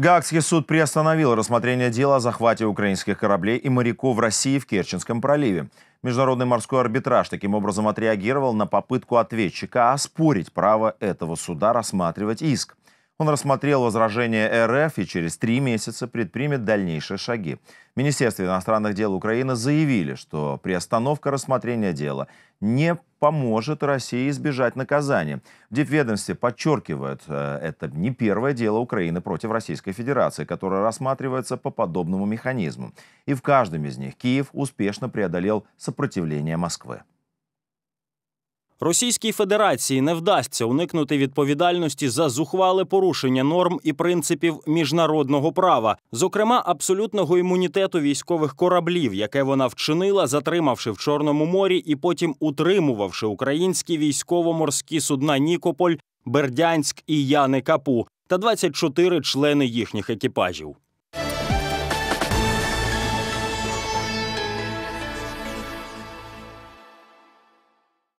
Гаагский суд приостановил рассмотрение дела о захвате украинских кораблей и моряков в России в Керченском проливе. Международный морской арбитраж таким образом отреагировал на попытку ответчика оспорить право этого суда рассматривать иск. Он рассмотрел возражение РФ и через три месяца предпримет дальнейшие шаги. Министерство иностранных дел Украины заявили, что приостановка рассмотрения дела не поможет России избежать наказания. В Дипведомстве подчеркивают, э, это не первое дело Украины против Российской Федерации, которое рассматривается по подобному механизму. И в каждом из них Киев успешно преодолел сопротивление Москвы. Російській Федерації не вдасться уникнути відповідальності за зухвале порушення норм і принципів міжнародного права, зокрема абсолютного імунітету військових кораблів, яке вона вчинила, затримавши в Чорному морі і потім утримувавши українські військово-морські судна Нікополь, Бердянськ і Яни Капу та 24 члени їхніх екіпажів.